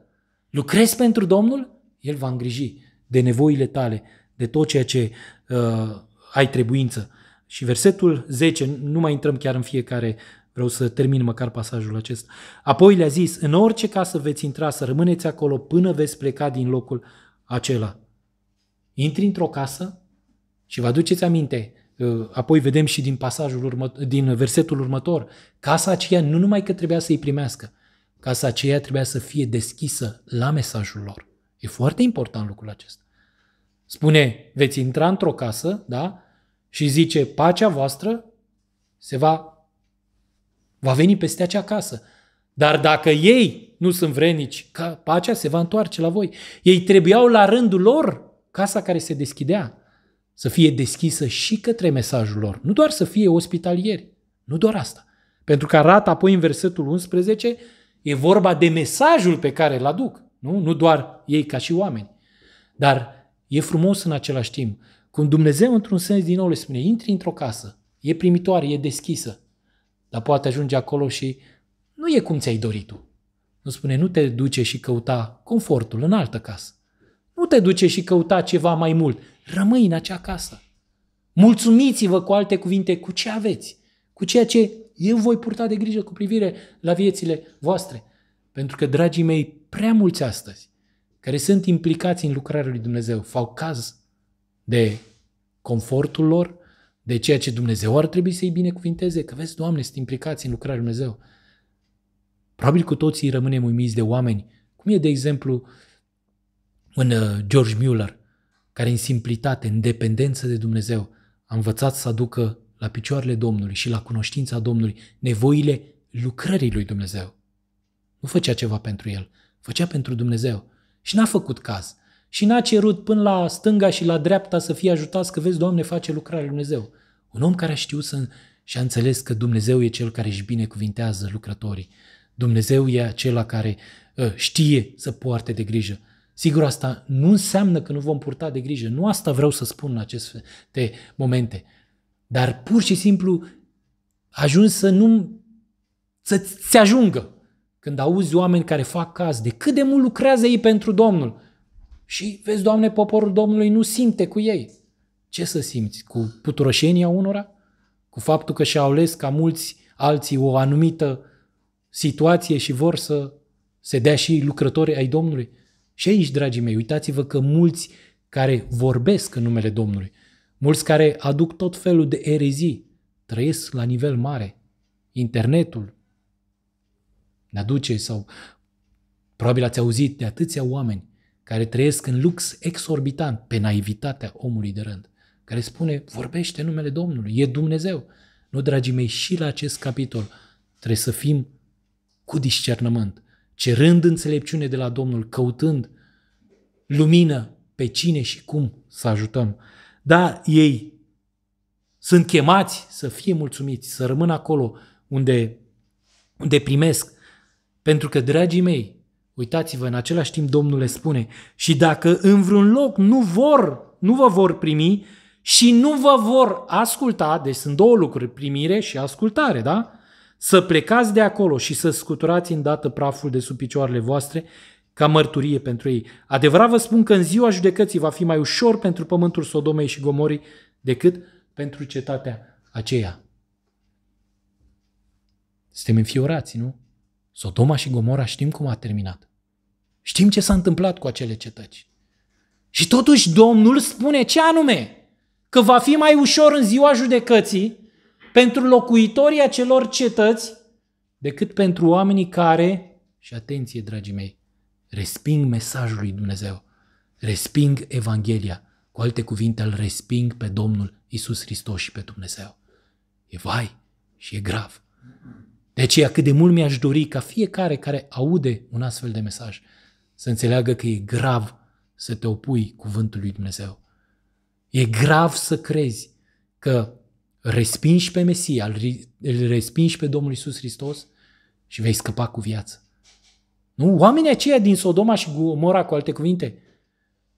Lucrezi pentru Domnul? El va îngriji de nevoile tale, de tot ceea ce uh, ai trebuință. Și versetul 10, nu mai intrăm chiar în fiecare Vreau să termin măcar pasajul acesta. Apoi le-a zis, în orice casă veți intra, să rămâneți acolo până veți pleca din locul acela. Intri într-o casă și vă aduceți aminte, uh, apoi vedem și din pasajul urmă, din versetul următor, casa aceea nu numai că trebuia să-i primească, casa aceea trebuia să fie deschisă la mesajul lor. E foarte important lucrul acesta. Spune, veți intra într-o casă, da? Și zice, pacea voastră se va Va veni peste acea casă. Dar dacă ei nu sunt vrenici, ca pacea se va întoarce la voi. Ei trebuiau la rândul lor casa care se deschidea să fie deschisă și către mesajul lor. Nu doar să fie ospitalieri, nu doar asta. Pentru că arată apoi în versetul 11, e vorba de mesajul pe care îl aduc, nu? nu doar ei ca și oameni. Dar e frumos în același timp, Când Dumnezeu într-un sens din nou le spune, intri într-o casă, e primitoare, e deschisă, dar poate ajunge acolo și nu e cum ți-ai dorit tu. Nu spune, nu te duce și căuta confortul în altă casă. Nu te duce și căuta ceva mai mult. Rămâi în acea casă. Mulțumiți-vă cu alte cuvinte cu ce aveți, cu ceea ce eu voi purta de grijă cu privire la viețile voastre. Pentru că, dragii mei, prea mulți astăzi care sunt implicați în lucrarea lui Dumnezeu fac caz de confortul lor, de ceea ce Dumnezeu ar trebui să-i binecuvinteze, că vezi, Doamne, sunt implicați în lucrarea Lui Dumnezeu. Probabil cu toții rămânem uimiți de oameni, cum e, de exemplu, în uh, George Mueller, care în simplitate, în dependență de Dumnezeu, a învățat să aducă la picioarele Domnului și la cunoștința Domnului nevoile lucrării lui Dumnezeu. Nu făcea ceva pentru el, făcea pentru Dumnezeu. Și n-a făcut caz și n-a cerut până la stânga și la dreapta să fie ajutat că vezi, Doamne, face lucrarea lui Dumnezeu. Un om care a știut să, și a înțeles că Dumnezeu e cel care își binecuvintează lucrătorii. Dumnezeu e acela care ă, știe să poarte de grijă. Sigur, asta nu înseamnă că nu vom purta de grijă. Nu asta vreau să spun în aceste momente. Dar pur și simplu ajuns să nu să-ți ajungă când auzi oameni care fac caz de cât de mult lucrează ei pentru Domnul. Și vezi, Doamne, poporul Domnului nu simte cu ei. Ce să simți? Cu puturoșenia unora? Cu faptul că și-au ales ca mulți alții o anumită situație și vor să se dea și lucrători ai Domnului? Și aici, dragii mei, uitați-vă că mulți care vorbesc în numele Domnului, mulți care aduc tot felul de erezii, trăiesc la nivel mare. Internetul ne aduce sau probabil ați auzit de atâția oameni care trăiesc în lux exorbitant, pe naivitatea omului de rând, care spune, vorbește numele Domnului, e Dumnezeu. Nu, dragii mei, și la acest capitol trebuie să fim cu discernământ, cerând înțelepciune de la Domnul, căutând lumină pe cine și cum să ajutăm. Da, ei sunt chemați să fie mulțumiți, să rămână acolo unde, unde primesc. Pentru că, dragii mei, Uitați-vă, în același timp Domnul le spune, și dacă în vreun loc nu vor, nu vă vor primi și nu vă vor asculta, deci sunt două lucruri, primire și ascultare, da? Să plecați de acolo și să scuturați îndată praful de sub picioarele voastre ca mărturie pentru ei. Adevărat vă spun că în ziua judecății va fi mai ușor pentru pământul Sodomei și Gomorii decât pentru cetatea aceea. Suntem înfiorați, nu? Sodoma și Gomora știm cum a terminat. Știm ce s-a întâmplat cu acele cetăți. Și totuși Domnul spune ce anume? Că va fi mai ușor în ziua judecății pentru locuitorii acelor cetăți decât pentru oamenii care, și atenție dragii mei, resping mesajul lui Dumnezeu, resping Evanghelia, cu alte cuvinte îl resping pe Domnul Isus Hristos și pe Dumnezeu. E vai și e grav. De aceea cât de mult mi-aș dori ca fiecare care aude un astfel de mesaj să înțeleagă că e grav să te opui cuvântul lui Dumnezeu. E grav să crezi că respingi pe Mesia, îl respingi pe Domnul Isus Hristos și vei scăpa cu viață. Nu? Oamenii aceia din Sodoma și Gomora, cu alte cuvinte,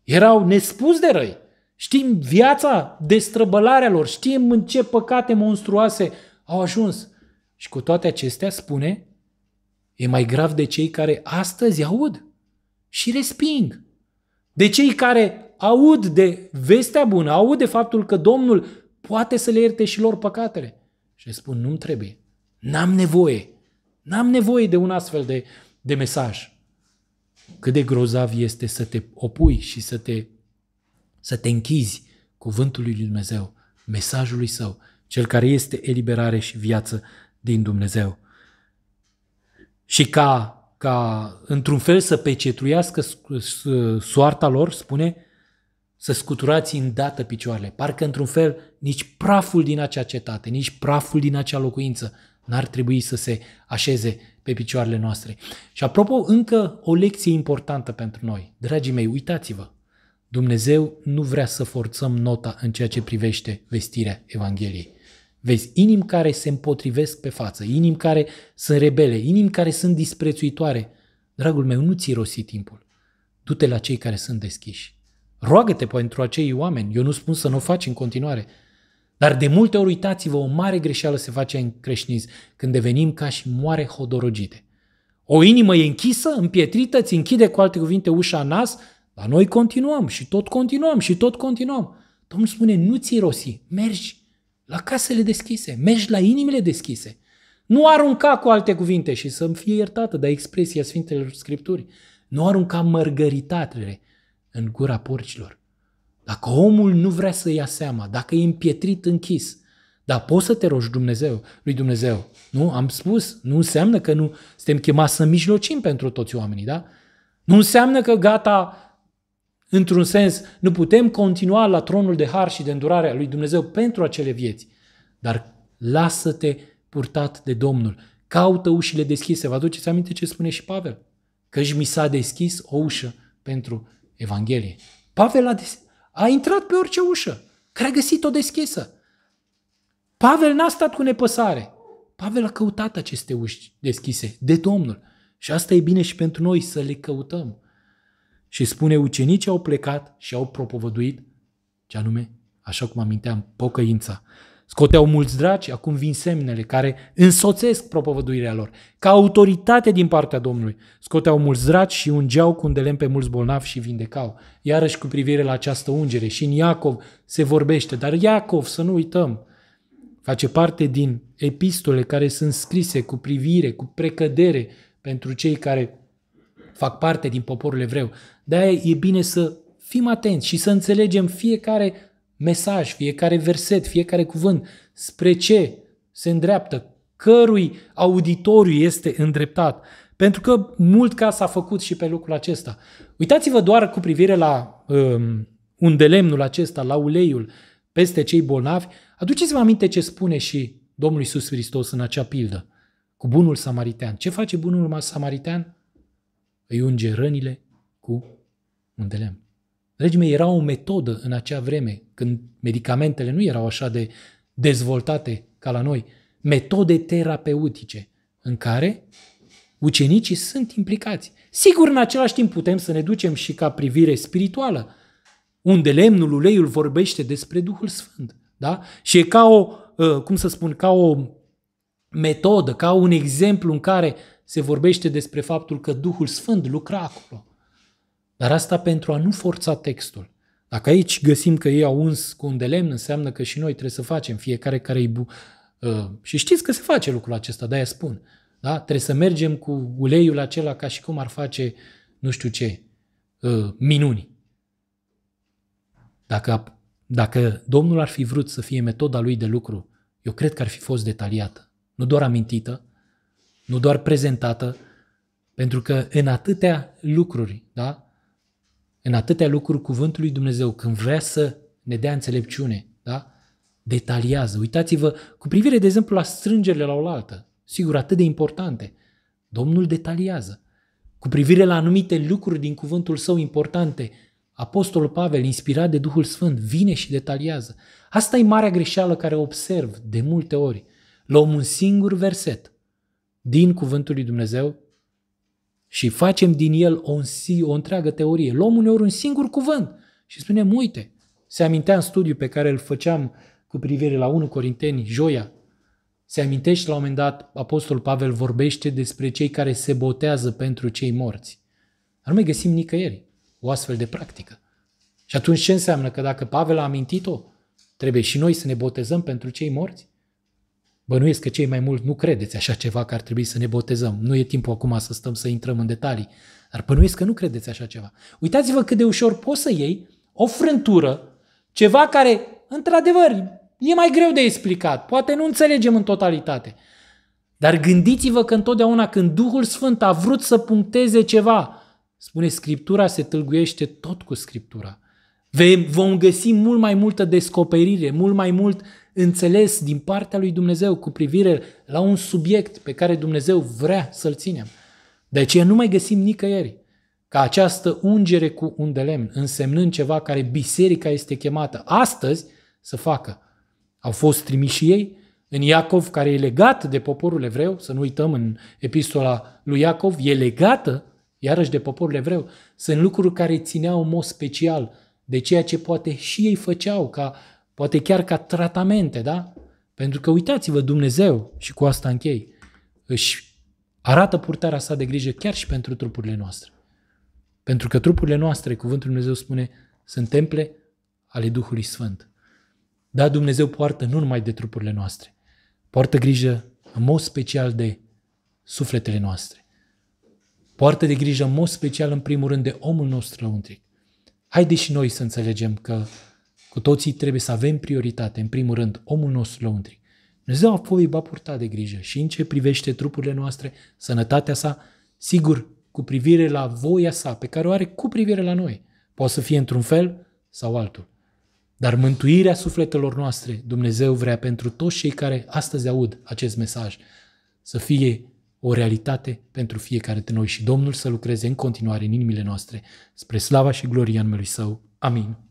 erau nespus de răi. Știm viața, destrăbălarea lor, știm în ce păcate monstruoase au ajuns. Și cu toate acestea spune, e mai grav de cei care astăzi aud și resping. De cei care aud de vestea bună, aud de faptul că Domnul poate să le ierte și lor păcatele. Și spun, nu-mi trebuie, n-am nevoie, n-am nevoie de un astfel de, de mesaj. Cât de grozav este să te opui și să te, să te închizi cuvântului lui Dumnezeu, mesajului său, cel care este eliberare și viață din Dumnezeu. Și ca, ca într-un fel să pecetruiască soarta lor, spune, să scuturați îndată picioarele. Parcă într-un fel nici praful din acea cetate, nici praful din acea locuință n-ar trebui să se așeze pe picioarele noastre. Și apropo, încă o lecție importantă pentru noi. Dragii mei, uitați-vă! Dumnezeu nu vrea să forțăm nota în ceea ce privește vestirea Evangheliei. Vezi inimi care se împotrivesc pe față, inimi care sunt rebele, inimi care sunt disprețuitoare. Dragul meu, nu-ți irosi timpul. Du-te la cei care sunt deschiși. Roagă-te pentru acei oameni. Eu nu spun să nu o faci în continuare. Dar de multe ori, uitați-vă, o mare greșeală se face în creștinism când devenim ca și moare hodorogite. O inimă e închisă, împietrită, ți închide cu alte cuvinte ușa în nas, dar noi continuăm și tot continuăm și tot continuăm. Domnul spune, nu ți irosi, mergi la casele deschise, mergi la inimile deschise. Nu arunca cu alte cuvinte și să-mi fie iertată de expresia Sfintelor Scripturi. Nu arunca mărgăritatele în gura porcilor. Dacă omul nu vrea să ia seama, dacă e împietrit închis, dar poți să te rogi Dumnezeu, lui Dumnezeu. Nu? Am spus, nu înseamnă că nu suntem chemați să mijlocim pentru toți oamenii, da? Nu înseamnă că gata, Într-un sens, nu putem continua la tronul de har și de îndurare a lui Dumnezeu pentru acele vieți, dar lasă-te purtat de Domnul. Caută ușile deschise. Vă aduceți aminte ce spune și Pavel? Căci mi s-a deschis o ușă pentru Evanghelie. Pavel a, des- a intrat pe orice ușă, care a găsit-o deschisă. Pavel n-a stat cu nepăsare. Pavel a căutat aceste uși deschise de Domnul. Și asta e bine și pentru noi să le căutăm și spune ucenicii au plecat și au propovăduit, ce anume, așa cum aminteam, pocăința. Scoteau mulți draci, acum vin semnele care însoțesc propovăduirea lor. Ca autoritate din partea Domnului, scoteau mulți draci și ungeau cu un pe mulți bolnavi și vindecau. Iarăși cu privire la această ungere și în Iacov se vorbește, dar Iacov, să nu uităm, face parte din epistole care sunt scrise cu privire, cu precădere pentru cei care fac parte din poporul evreu. De-aia e bine să fim atenți și să înțelegem fiecare mesaj, fiecare verset, fiecare cuvânt, spre ce se îndreaptă, cărui auditoriu este îndreptat. Pentru că mult ca s-a făcut și pe lucrul acesta. Uitați-vă doar cu privire la um, undelemnul acesta, la uleiul peste cei bolnavi. Aduceți-vă aminte ce spune și Domnul Isus Hristos în acea pildă cu bunul samaritean. Ce face bunul samaritan? Îi unge rănile, unde lemn. Dragii mei, era o metodă în acea vreme, când medicamentele nu erau așa de dezvoltate ca la noi, metode terapeutice în care ucenicii sunt implicați. Sigur, în același timp putem să ne ducem și ca privire spirituală, unde lemnul, uleiul vorbește despre Duhul Sfânt. Da? Și e ca o, uh, cum să spun, ca o metodă, ca un exemplu în care se vorbește despre faptul că Duhul Sfânt lucra acolo. Dar asta pentru a nu forța textul. Dacă aici găsim că ei au uns cu un de lemn, înseamnă că și noi trebuie să facem fiecare care îi... Bu- uh, și știți că se face lucrul acesta, de-aia spun. Da? Trebuie să mergem cu uleiul acela ca și cum ar face nu știu ce uh, minuni. Dacă, dacă Domnul ar fi vrut să fie metoda lui de lucru, eu cred că ar fi fost detaliată. Nu doar amintită, nu doar prezentată, pentru că în atâtea lucruri, da? în atâtea lucruri cuvântul lui Dumnezeu, când vrea să ne dea înțelepciune, da? detaliază. Uitați-vă cu privire, de exemplu, la strângerile la oaltă, sigur, atât de importante. Domnul detaliază. Cu privire la anumite lucruri din cuvântul său importante, Apostolul Pavel, inspirat de Duhul Sfânt, vine și detaliază. Asta e marea greșeală care observ de multe ori. Luăm un singur verset din cuvântul lui Dumnezeu și facem din el o, o întreagă teorie. Luăm uneori un singur cuvânt și spunem, uite, se amintea în studiu pe care îl făceam cu privire la 1 Corinteni, joia, se amintește la un moment dat, Apostol Pavel vorbește despre cei care se botează pentru cei morți. Dar nu mai găsim nicăieri o astfel de practică. Și atunci ce înseamnă? Că dacă Pavel a amintit-o, trebuie și noi să ne botezăm pentru cei morți? Bănuiesc că cei mai mulți nu credeți așa ceva că ar trebui să ne botezăm. Nu e timpul acum să stăm să intrăm în detalii, dar bănuiesc că nu credeți așa ceva. Uitați-vă cât de ușor poți să iei o frântură, ceva care, într-adevăr, e mai greu de explicat, poate nu înțelegem în totalitate. Dar gândiți-vă că întotdeauna când Duhul Sfânt a vrut să puncteze ceva, spune Scriptura se tâlguiește tot cu Scriptura. Vom găsi mult mai multă descoperire, mult mai mult înțeles din partea lui Dumnezeu cu privire la un subiect pe care Dumnezeu vrea să-l ținem. De aceea nu mai găsim nicăieri ca această ungere cu un de lemn, însemnând ceva care biserica este chemată astăzi să facă. Au fost trimiși ei în Iacov, care e legat de poporul evreu, să nu uităm în epistola lui Iacov, e legată iarăși de poporul evreu. Sunt lucruri care țineau în mod special de ceea ce poate și ei făceau, ca, poate chiar ca tratamente, da? Pentru că uitați-vă, Dumnezeu, și cu asta închei, își arată purtarea sa de grijă chiar și pentru trupurile noastre. Pentru că trupurile noastre, cuvântul Dumnezeu spune, sunt temple ale Duhului Sfânt. Da, Dumnezeu poartă nu numai de trupurile noastre, poartă grijă în mod special de sufletele noastre. Poartă de grijă în mod special, în primul rând, de omul nostru lăuntric. Haideți și noi să înțelegem că cu toții trebuie să avem prioritate, în primul rând, omul nostru lăuntric. Dumnezeu a fost va purta de grijă și în ce privește trupurile noastre, sănătatea sa, sigur, cu privire la voia sa, pe care o are cu privire la noi. Poate să fie într-un fel sau altul. Dar mântuirea sufletelor noastre, Dumnezeu vrea pentru toți cei care astăzi aud acest mesaj să fie o realitate pentru fiecare dintre noi și Domnul să lucreze în continuare în inimile noastre, spre slava și gloria numelui Său. Amin.